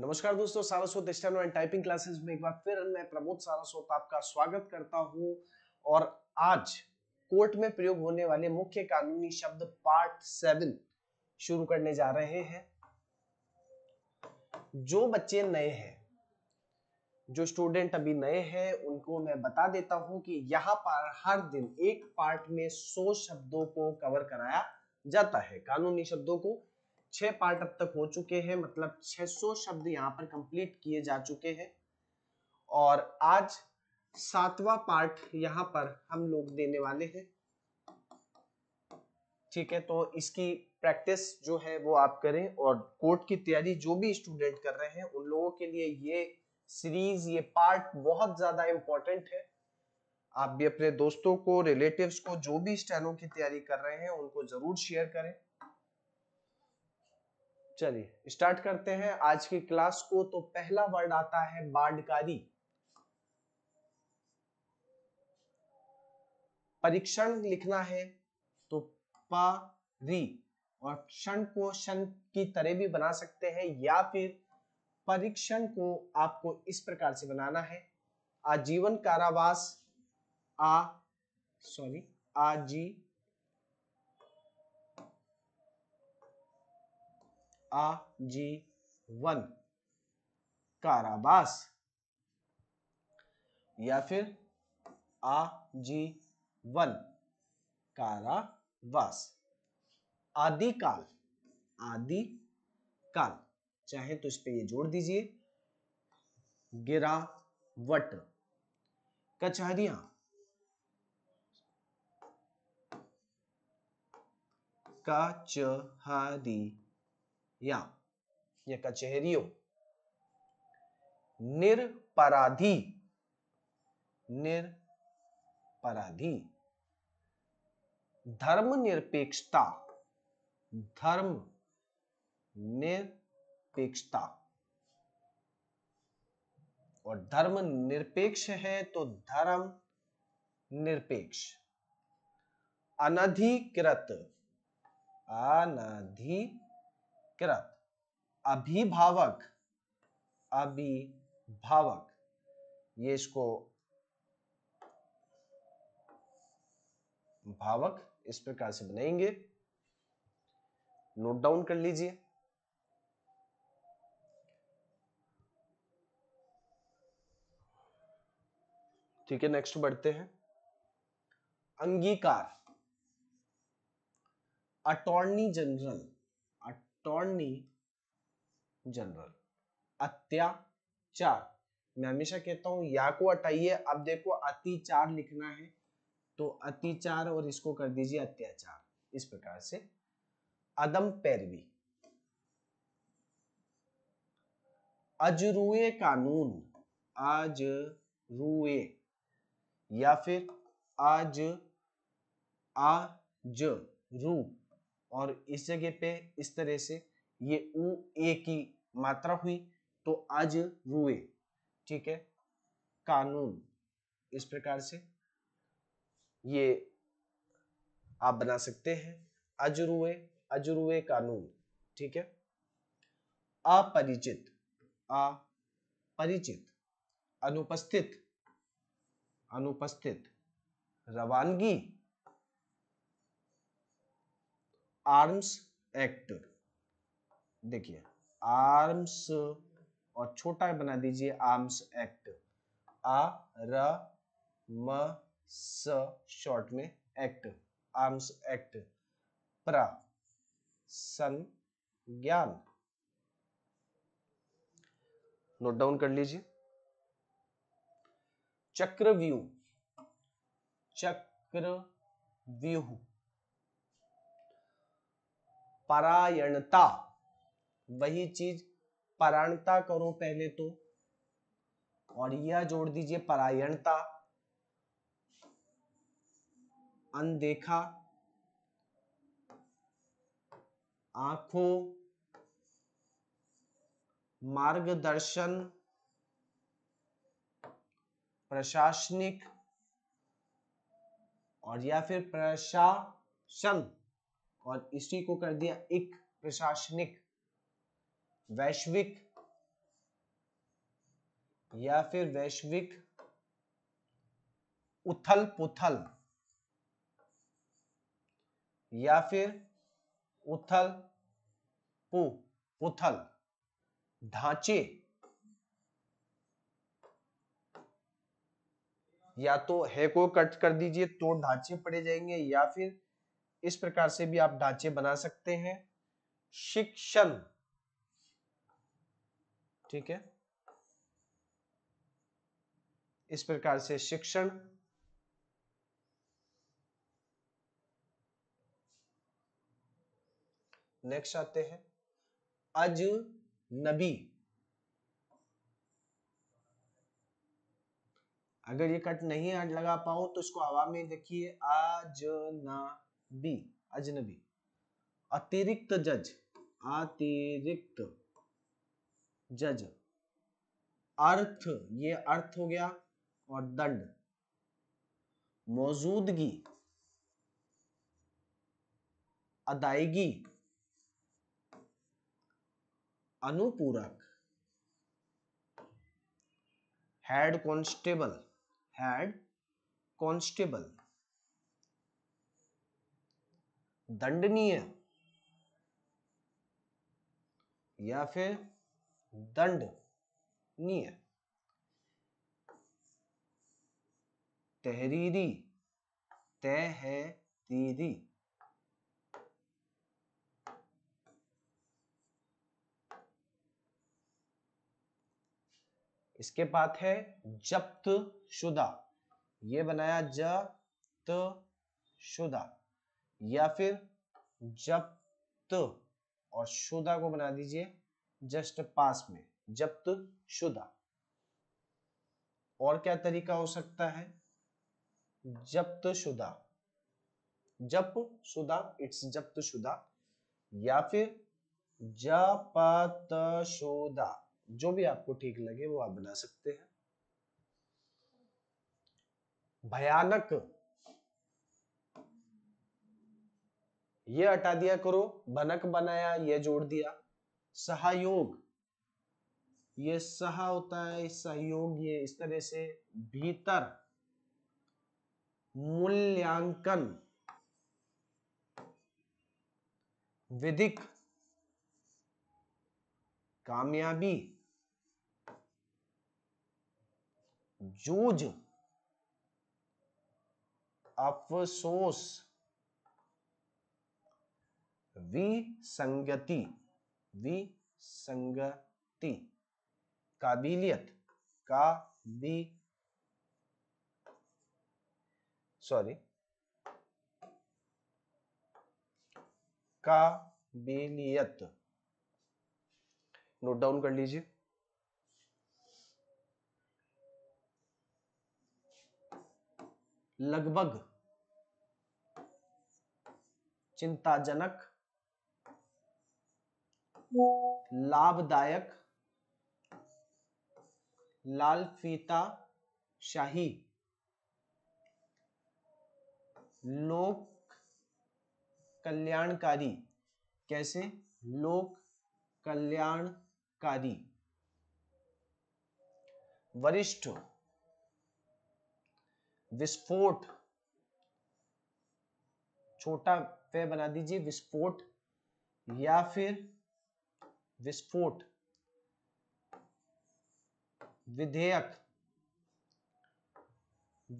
नमस्कार दोस्तों Saraswat stand and typing classes में एक बार फिर मैं प्रमोद सारस्वत आपका स्वागत करता हूं और आज कोर्ट में प्रयोग होने वाले मुख्य कानूनी शब्द पार्ट सेवन शुरू करने जा रहे हैं जो बच्चे नए हैं जो स्टूडेंट अभी नए हैं उनको मैं बता देता हूं कि यहां पर हर दिन एक पार्ट में सौ शब्दों को कवर कराया जाता है कानूनी शब्दों को छह पार्ट अब तक हो चुके हैं मतलब 600 शब्द यहाँ पर कंप्लीट किए जा चुके हैं और आज सातवां पार्ट यहाँ पर हम लोग देने वाले हैं ठीक है तो इसकी प्रैक्टिस जो है वो आप करें और कोर्ट की तैयारी जो भी स्टूडेंट कर रहे हैं उन लोगों के लिए ये सीरीज ये पार्ट बहुत ज्यादा इम्पोर्टेंट है आप भी अपने दोस्तों को रिलेटिव्स को जो भी स्टेनो की तैयारी कर रहे हैं उनको जरूर शेयर करें चलिए स्टार्ट करते हैं आज की क्लास को तो पहला वर्ड आता है बाडकारी परीक्षण लिखना है तो पा और क्षण को क्षण की तरह भी बना सकते हैं या फिर परीक्षण को आपको इस प्रकार से बनाना है आजीवन कारावास आ सॉरी आजी आजीवन कारावास या फिर आजीवन कारावास आदिकाल आदि काल चाहे तो इस पे ये जोड़ दीजिए गिरावट कचहरिया कचहरी या ये कचहरियों निरपराधी निरपराधी धर्मनिरपेक्षता धर्म निरपेक्षता और धर्म निरपेक्ष है तो धर्म निरपेक्ष अनधिकृत अनधिकृत अभिभावक अभिभावक ये इसको भावक इस प्रकार से बनाएंगे नोट डाउन कर लीजिए ठीक है नेक्स्ट बढ़ते हैं अंगीकार अटॉर्नी जनरल टॉर्नी जनरल अत्याचार मैं हमेशा कहता हूं या को हटाइए अब देखो अतिचार लिखना है तो अतिचार और इसको कर दीजिए अत्याचार इस प्रकार से अदम पैरवी अजरुए कानून आज रुए या फिर आज आज रू और इस जगह पे इस तरह से ये ऊ ए की मात्रा हुई तो अज रुए ठीक है कानून इस प्रकार से ये आप बना सकते हैं अजरुए अजरुए कानून ठीक है अपरिचित अपरिचित अनुपस्थित अनुपस्थित रवानगी आर्म्स एक्ट देखिए आर्म्स और छोटा बना दीजिए आर्म्स एक्ट आ र म स शॉर्ट में एक्ट आर्म्स एक्ट प्रा सन ज्ञान नोट डाउन कर लीजिए चक्रव्यूह चक्रव्यूह परायणता वही चीज परायणता करो पहले तो और यह जोड़ दीजिए परायणता अनदेखा आंखों मार्गदर्शन प्रशासनिक और या फिर प्रशासन और इसी को कर दिया एक प्रशासनिक वैश्विक या फिर वैश्विक उथल पुथल या फिर उथल पु पुथल ढांचे या तो है को कट कर दीजिए तो ढांचे पड़े जाएंगे या फिर इस प्रकार से भी आप ढांचे बना सकते हैं शिक्षण ठीक है इस प्रकार से शिक्षण नेक्स्ट आते हैं अज नबी अगर ये कट नहीं लगा पाऊं तो इसको हवा में देखिए आज ना बी अजनबी अतिरिक्त जज अतिरिक्त जज अर्थ ये अर्थ हो गया और दंड मौजूदगी अदायगी अनुपूरक हेड कॉन्स्टेबल हेड कॉन्स्टेबल दंडनीय या फिर दंडनीय तहरीरी तीरी इसके बाद है जप्त शुदा ये बनाया जप्त शुदा या फिर जब तो और शुदा को बना दीजिए जस्ट पास में जब तो शुदा और क्या तरीका हो सकता है जप्त शुदा जप शुदा इट्स जब्त शुदा या फिर जपत शुदा जो भी आपको ठीक लगे वो आप बना सकते हैं भयानक ये हटा दिया करो बनक बनाया ये जोड़ दिया सहयोग ये सहा होता है सहयोग ये इस तरह से भीतर मूल्यांकन विधिक कामयाबी जूझ अफसोस विसंगति विसंगति काबिलियत का बी सॉरी काबिलियत नोट डाउन कर लीजिए लगभग चिंताजनक लाभदायक लाल फीता शाही लोक कल्याणकारी कैसे लोक कल्याणकारी वरिष्ठ विस्फोट छोटा पे बना दीजिए विस्फोट या फिर विस्फोट विधेयक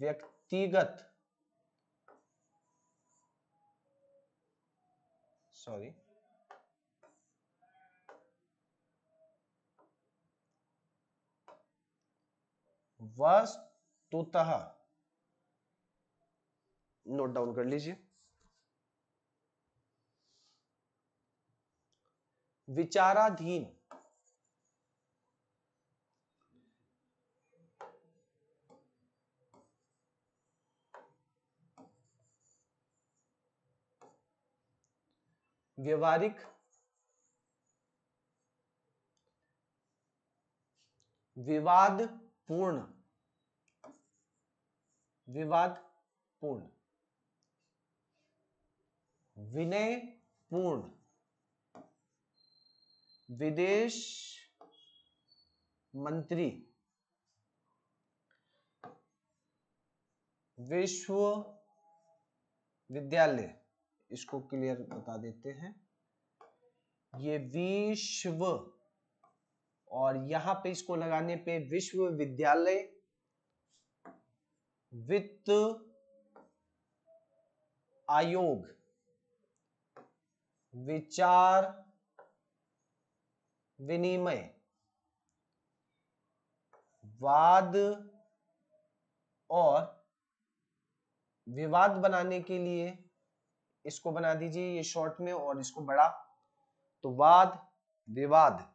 व्यक्तिगत सॉरी वस्तुतः नोट डाउन कर लीजिए विचाराधीन व्यवहारिक विवाद पूर्ण विवाद पूर्ण विनय पूर्ण विदेश मंत्री विश्व विद्यालय इसको क्लियर बता देते हैं ये विश्व और यहां पे इसको लगाने पे विश्वविद्यालय वित्त आयोग विचार विनिमय वाद और विवाद बनाने के लिए इसको बना दीजिए ये शॉर्ट में और इसको बड़ा तो वाद विवाद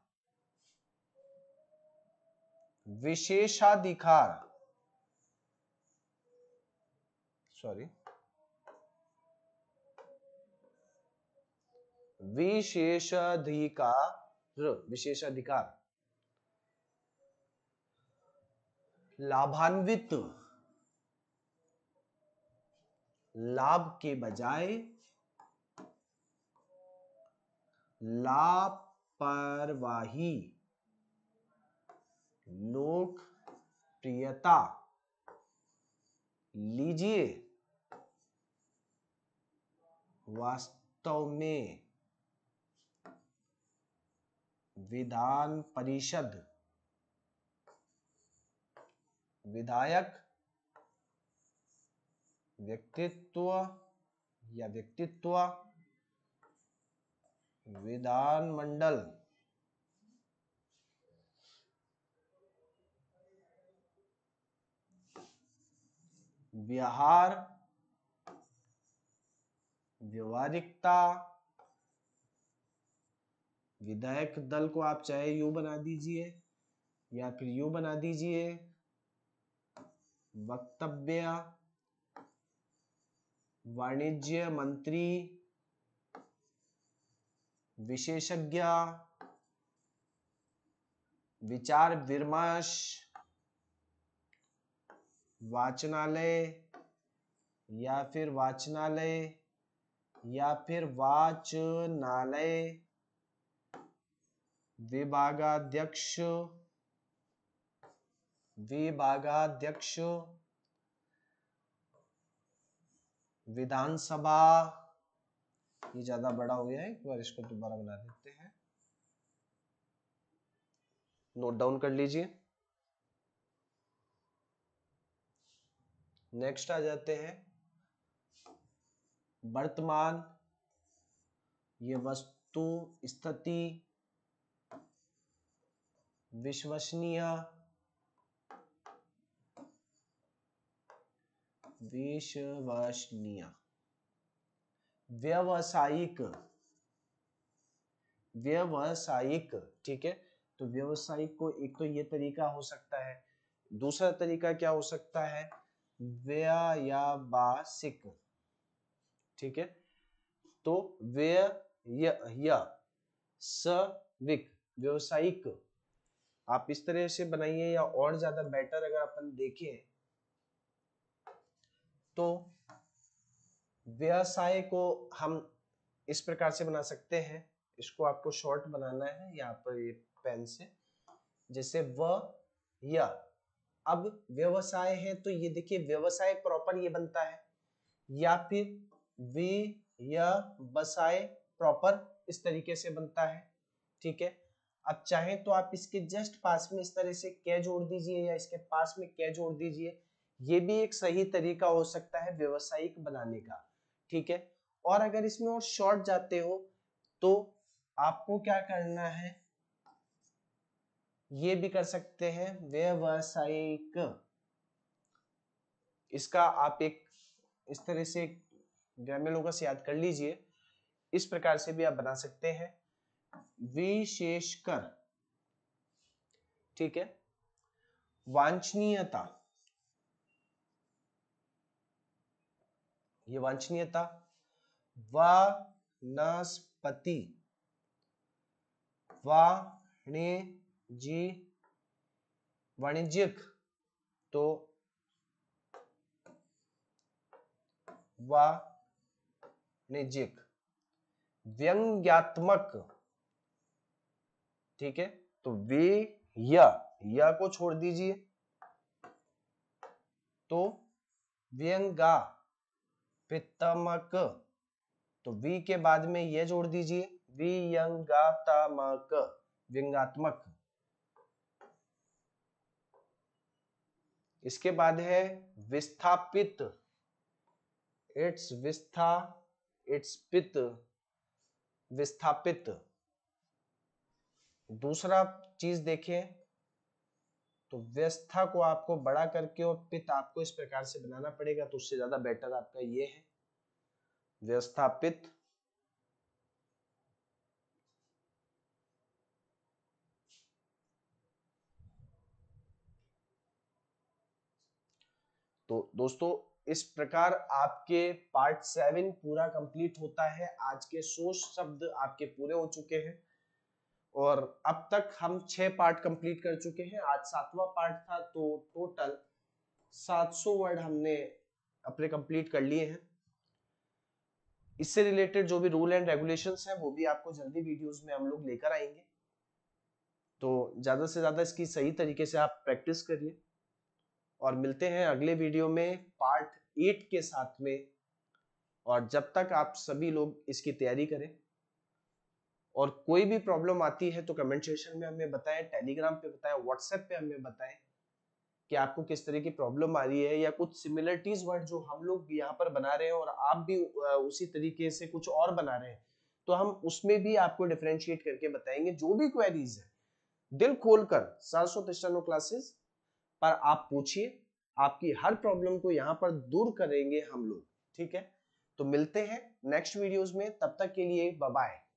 विशेषाधिकार सॉरी विशेषाधिकार विशेष अधिकार लाभान्वित लाभ के बजाय लापरवाही लोकप्रियता लीजिए वास्तव में विधान परिषद विधायक व्यक्तित्व या व्यक्तित्व विधानमंडल बिहार व्यवहारिकता विधायक दल को आप चाहे यू बना दीजिए या फिर यू बना दीजिए वक्तव्य वाणिज्य मंत्री विशेषज्ञ विचार विमर्श वाचनालय या फिर वाचनालय या फिर वाचनालय विभागाध्यक्ष विभागाध्यक्ष विधानसभा ये ज्यादा बड़ा हो गया है एक बार इसको दोबारा बना देते हैं नोट डाउन कर लीजिए नेक्स्ट आ जाते हैं वर्तमान ये वस्तु स्थिति विश्वसनीय विश्वसनीय व्यवसायिक व्यवसायिक ठीक है तो व्यवसायिक को एक तो ये तरीका हो सकता है दूसरा तरीका क्या हो सकता है व्यायाबासिक ठीक है तो व्यय सविक व्यवसायिक आप इस तरह से बनाइए या और ज्यादा बेटर अगर अपन देखें तो व्यवसाय को हम इस प्रकार से बना सकते हैं इसको आपको शॉर्ट बनाना है यहाँ पर ये पेन से जैसे व या अब व्यवसाय है तो ये देखिए व्यवसाय प्रॉपर ये बनता है या फिर वी या बसाय प्रॉपर इस तरीके से बनता है ठीक है आप चाहें तो आप इसके जस्ट पास में इस तरह से कै जोड़ दीजिए या इसके पास में कै जोड़ दीजिए ये भी एक सही तरीका हो सकता है व्यवसायिक बनाने का ठीक है और अगर इसमें और शॉर्ट जाते हो तो आपको क्या करना है ये भी कर सकते हैं व्यवसायिक इसका आप एक इस तरह से ग्रामीण लोगों से याद कर लीजिए इस प्रकार से भी आप बना सकते हैं विशेषकर ठीक है वांछनीयता ये वांछनीयता वनस्पति वाणिज्य वाणिज्यिक तो वाणिज्यिक व्यंग्यात्मक ठीक है तो वे या या को छोड़ दीजिए तो व्यंगा पितमक तो वी के बाद में यह जोड़ दीजिए व्यंगात्मक व्यंगात्मक इसके बाद है विस्थापित इट्स विस्था इट्स पित विस्थापित दूसरा चीज देखिए तो व्यवस्था को आपको बड़ा करके और पित आपको इस प्रकार से बनाना पड़ेगा तो उससे ज्यादा बेटर आपका ये है व्यवस्था पित तो दोस्तों इस प्रकार आपके पार्ट सेवन पूरा कंप्लीट होता है आज के सोच शब्द आपके पूरे हो चुके हैं और अब तक हम छह पार्ट कंप्लीट कर चुके हैं आज सातवां पार्ट था तो टोटल 700 वर्ड हमने अपने कंप्लीट कर लिए हैं इससे रिलेटेड जो भी रूल एंड रेगुलेशंस हैं वो भी आपको जल्दी वीडियोस में हम लोग लेकर आएंगे तो ज्यादा से ज्यादा इसकी सही तरीके से आप प्रैक्टिस करिए और मिलते हैं अगले वीडियो में पार्ट एट के साथ में और जब तक आप सभी लोग इसकी तैयारी करें और कोई भी प्रॉब्लम आती है तो कमेंट सेशन में हमें बताएं टेलीग्राम पे बताएं व्हाट्सएप पे हमें बताएं कि आपको किस तरह की प्रॉब्लम आ रही है या कुछ सिमिलरिटीज वर्ड जो हम लोग यहाँ पर बना रहे हैं और आप भी उसी तरीके से कुछ और बना रहे हैं तो हम उसमें भी आपको डिफ्रेंशिएट करके बताएंगे जो भी क्वेरीज है दिल खोलकर सात क्लासेस पर आप पूछिए आपकी हर प्रॉब्लम को यहाँ पर दूर करेंगे हम लोग ठीक है तो मिलते हैं नेक्स्ट वीडियोस में तब तक के लिए बाय